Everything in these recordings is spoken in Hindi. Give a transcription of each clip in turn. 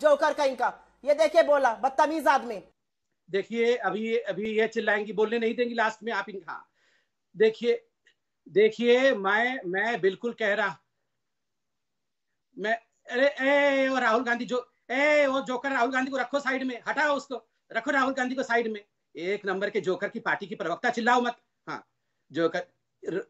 जोकर कहीं का ये देखिए बोला बदतमीज आदमी देखिए अभी अभी ये चिल्लाएंगी बोलने नहीं देंगी लास्ट में आप इनका देखिए देखिए मैं मैं बिल्कुल कह रहा मैं अरे ए और राहुल गांधी जो ए वो जोकर राहुल गांधी को रखो साइड में हटाओ उसको रखो राहुल गांधी को साइड में एक नंबर के जोकर की पार्टी की प्रवक्ता चिल्लाओ मत हाँ जोकर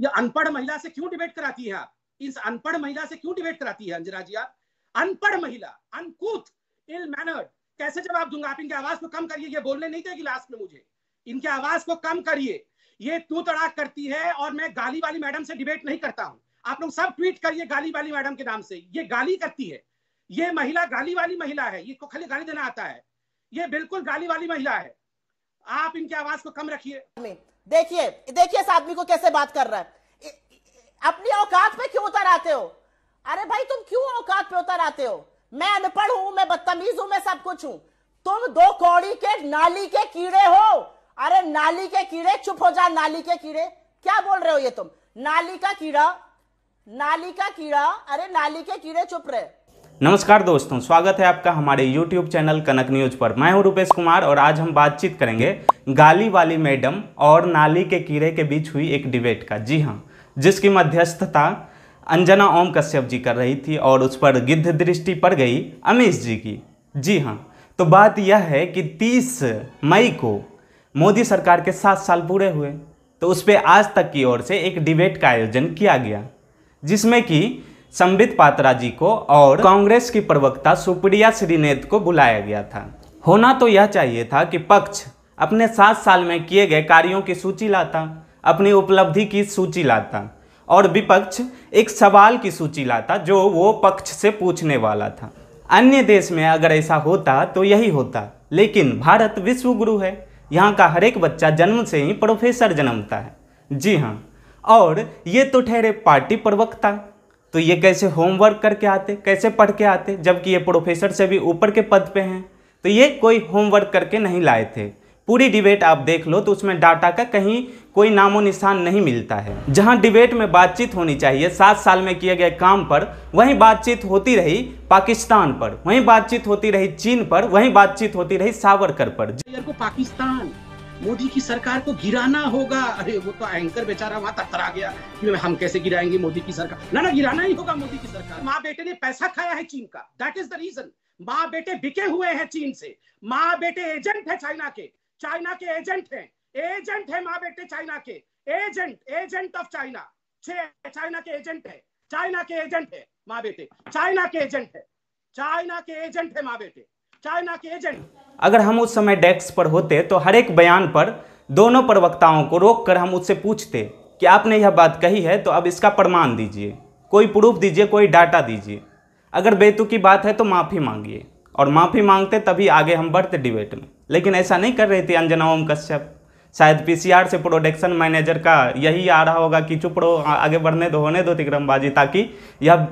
ये अनपढ़ महिला से क्यों डिबेट कराती है आप इस अनपढ़ महिला से क्यों डिबेट कराती है अंजना जी आप अनपढ़ महिला अनकूत इल मैनर्ड कैसे जवाब दूंगा आप इनकी आवाज को कम करिए ये बोलने नहीं देगी लास्ट में मुझे इनके आवाज को कम करिए ये तू तड़ाक करती है और मैं गाली वाली मैडम से डिबेट नहीं करता हूं आप लोग सब ट्वीट करिए गाली वाली मैडम के नाम से ये गाली करती है ये महिला गाली वाली महिला है ये को खाली गाली देना आता है ये बिल्कुल गाली वाली महिला है आप इनकी आवाज को कम रखिए देखिए देखिए इस आदमी को कैसे बात कर रहा है अपनी औकात पे क्यों उतर आते हो अरे भाई तुम क्यों औकात पे उतर आते हो मैं अनपढ़ हूं मैं बदतमीज हूं मैं सब कुछ हूं तुम दो कौड़ी के नाली के कीड़े हो अरे नाली के कीड़े चुप हो जा नाली के कीड़े क्या बोल रहे हो ये तुम नाली का कीड़ा नाली का कीड़ा अरे नाली के कीड़े चुप रहे नमस्कार दोस्तों स्वागत है आपका हमारे YouTube चैनल कनक न्यूज पर मैं हूं रुपेश कुमार और आज हम बातचीत करेंगे गाली वाली मैडम और नाली के कीड़े के बीच हुई एक डिबेट का जी हाँ जिसकी मध्यस्थता अंजना ओम कश्यप जी कर रही थी और उस पर गिद्ध दृष्टि पड़ गई अमीश जी की जी हाँ तो बात यह है कि 30 मई को मोदी सरकार के सात साल पूरे हुए तो उस पर आज तक की ओर से एक डिबेट का आयोजन किया गया जिसमें कि संबित पात्रा जी को और कांग्रेस की प्रवक्ता सुप्रिया श्रीनेत को बुलाया गया था होना तो यह चाहिए था कि पक्ष अपने सात साल में किए गए कार्यों की सूची लाता अपनी उपलब्धि की सूची लाता और विपक्ष एक सवाल की सूची लाता जो वो पक्ष से पूछने वाला था अन्य देश में अगर ऐसा होता तो यही होता लेकिन भारत विश्व गुरु है यहाँ का हर एक बच्चा जन्म से ही प्रोफेसर जन्मता है जी हाँ और ये तो ठहरे पार्टी प्रवक्ता तो ये कैसे होमवर्क करके आते कैसे पढ़ के आते जबकि ये प्रोफेसर से भी ऊपर के पद पे हैं तो ये कोई होमवर्क करके नहीं लाए थे पूरी डिबेट आप देख लो तो उसमें डाटा का कहीं कोई नामो निशान नहीं मिलता है जहां डिबेट में बातचीत होनी चाहिए सात साल में किए गए काम पर वहीं बातचीत होती रही पाकिस्तान पर वहीं बातचीत होती रही चीन पर वहीं बातचीत होती रही सावरकर पर को पाकिस्तान मोदी की सरकार को गिराना होगा अरे वो तो एंकर बेचारा वहां तत्तरा गया कि हम कैसे गिराएंगे मोदी की सरकार ना ना गिराना ही होगा मोदी की सरकार माँ बेटे ने पैसा खाया है चीन का दैट इज द रीजन माँ बेटे बिके हुए हैं चीन से माँ बेटे एजेंट है चाइना के चाइना के एजेंट हैं एजेंट है माँ बेटे चाइना के एजेंट एजेंट ऑफ चाइना छह चाइना के एजेंट है चाइना के एजेंट है माँ बेटे चाइना के एजेंट है चाइना के एजेंट है माँ बेटे चाइना के एजेंट अगर हम उस समय डेस्क पर होते तो हर एक बयान पर दोनों प्रवक्ताओं को रोक कर हम उससे पूछते कि आपने यह बात कही है तो अब इसका प्रमाण दीजिए कोई प्रूफ दीजिए कोई डाटा दीजिए अगर बेतुकी बात है तो माफ़ी मांगिए और माफ़ी मांगते तभी आगे हम बढ़ते डिबेट में लेकिन ऐसा नहीं कर रहे थे अंजना ओम कश्यप शायद पीसीआर से प्रोडक्शन मैनेजर का यही आ रहा होगा कि चुप रहो आगे बढ़ने दो होने दो तिक्रमबाजी ताकि यह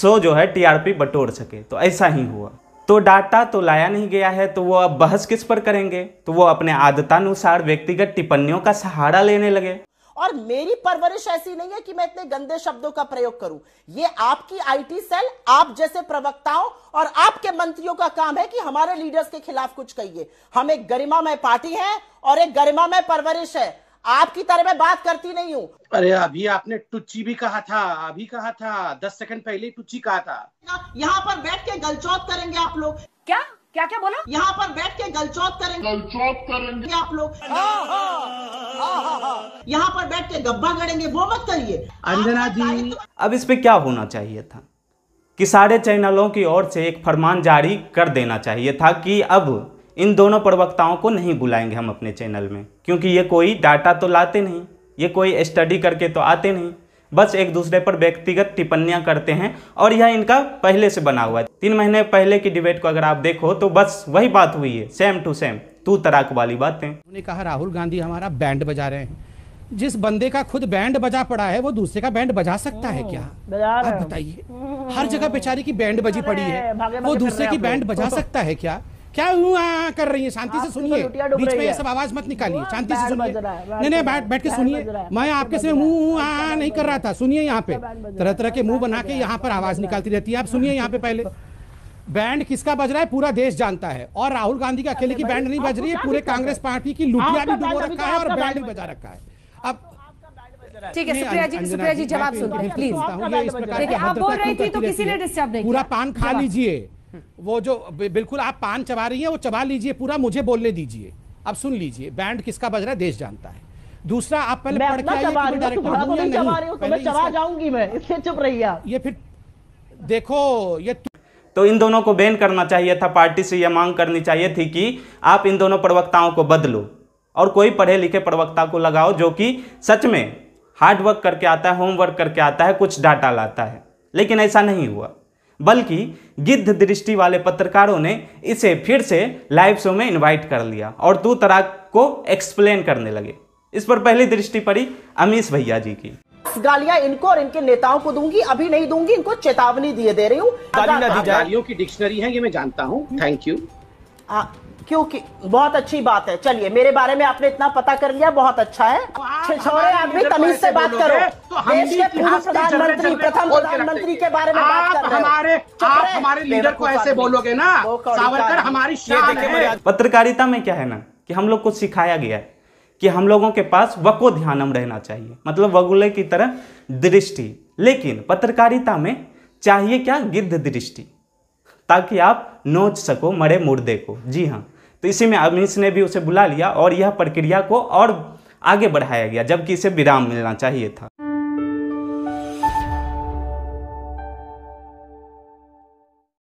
शो जो है टीआरपी बटोर सके तो ऐसा ही हुआ तो डाटा तो लाया नहीं गया है तो वो अब बहस किस पर करेंगे तो वो अपने आदतानुसार व्यक्तिगत टिप्पणियों का सहारा लेने लगे और मेरी परवरिश ऐसी नहीं है कि मैं इतने गंदे शब्दों का प्रयोग करूं ये आपकी आईटी सेल आप जैसे प्रवक्ताओं और आपके मंत्रियों का काम है कि हमारे लीडर्स के खिलाफ कुछ कहिए हम एक गरिमामय पार्टी है और एक गरिमामय परवरिश है आपकी तरह मैं बात करती नहीं हूँ अरे अभी आपने टुच्ची भी कहा था अभी कहा था दस सेकंड पहले टुच्ची कहा था यहाँ पर बैठ के गलचौत करेंगे आप लोग क्या क्या बोला यहाँ पर बैठ के गलचौत करेंगे गलचौत करेंगे आप लोग यहाँ पर बैठ के गब्बा गड़ेंगे वो मत करिए अंजना जी तो- अब इस पे क्या होना चाहिए था कि सारे चैनलों की ओर से एक फरमान जारी कर देना चाहिए था कि अब इन दोनों प्रवक्ताओं को नहीं बुलाएंगे हम अपने चैनल में क्योंकि ये कोई डाटा तो लाते नहीं ये कोई स्टडी करके तो आते नहीं बस एक दूसरे पर व्यक्तिगत टिप्पणियां करते हैं और यह इनका पहले से बना हुआ है तीन महीने पहले की डिबेट को अगर आप देखो तो बस वही बात हुई है सेम टू सेम तू तराक वाली बातें उन्होंने कहा राहुल गांधी हमारा बैंड बजा रहे हैं जिस बंदे का खुद बैंड बजा पड़ा है वो दूसरे का बैंड बजा सकता है क्या हम्म, आप बताइए हर जगह बेचारी की बैंड बजी पड़ी है वो दूसरे की बैंड बजा सकता है क्या क्या हुआ कर रही है शांति से तो सुनिए बीच में ये सब आवाज मत निकालिए शांति से सुनिए नहीं नहीं बैठ बैठ के सुनिए मैं आपके से मुंह आ नहीं कर रहा था सुनिए यहाँ पे तरह तरह के मुंह बना के यहाँ पर आवाज निकालती रहती है आप सुनिए यहाँ पे पहले बैंड किसका बज रहा है पूरा देश जानता है और राहुल गांधी का अकेले की बैंड नहीं बज रही है पूरे कांग्रेस पार्टी की लुटिया भी डुबो तो रखा है और बैंड भी बजा रखा है अब ठीक है सुप्रिया जी सुप्रिया जी जवाब सुन प्लीज आप बोल रही तो थी तो किसी ने डिस्टर्ब नहीं पूरा पान खा लीजिए वो जो बिल्कुल आप पान चबा रही हैं वो चबा लीजिए पूरा मुझे बोलने दीजिए अब सुन लीजिए बैंड किसका बज रहा है देश जानता है दूसरा आप पहले पढ़ के आइए डायरेक्टर चबा तो तो जाऊंगी मैं इससे चुप रही ये फिर देखो ये तो इन दोनों को बैन करना चाहिए था पार्टी से यह मांग करनी चाहिए थी कि आप इन दोनों प्रवक्ताओं को बदलो और कोई पढ़े लिखे प्रवक्ता को लगाओ जो कि सच में हार्डवर्क करके आता है होमवर्क करके आता है कुछ डाटा लाता है लेकिन ऐसा नहीं हुआ बल्कि गिद्ध दृष्टि वाले पत्रकारों ने इसे फिर से लाइव शो में इनवाइट कर लिया और तू तरह को एक्सप्लेन करने लगे इस पर पहली दृष्टि पड़ी अमीश भैया जी की गालियां इनको और इनके नेताओं को दूंगी अभी नहीं दूंगी इनको चेतावनी दिए दे रही हूँ गालियों की डिक्शनरी है ये मैं जानता हूँ थैंक यू क्योंकि बहुत अच्छी बात है चलिए मेरे बारे में आपने इतना पता कर लिया बहुत अच्छा है छिछोरे आदमी तमीज से बात करो तो हम भी प्रधानमंत्री प्रथम प्रधानमंत्री के बारे में बात कर हमारे आप हमारे लीडर को ऐसे बोलोगे ना सावरकर हमारी पत्रकारिता में क्या है ना कि हम लोग को सिखाया गया है कि हम लोगों के पास वको ध्यानम रहना चाहिए मतलब वगुले की तरह दृष्टि लेकिन पत्रकारिता में चाहिए क्या गिद्ध दृष्टि ताकि आप नोच सको मरे मुर्दे को जी हाँ तो इसी में अमीश ने भी उसे बुला लिया और यह प्रक्रिया को और आगे बढ़ाया गया जबकि इसे विराम मिलना चाहिए था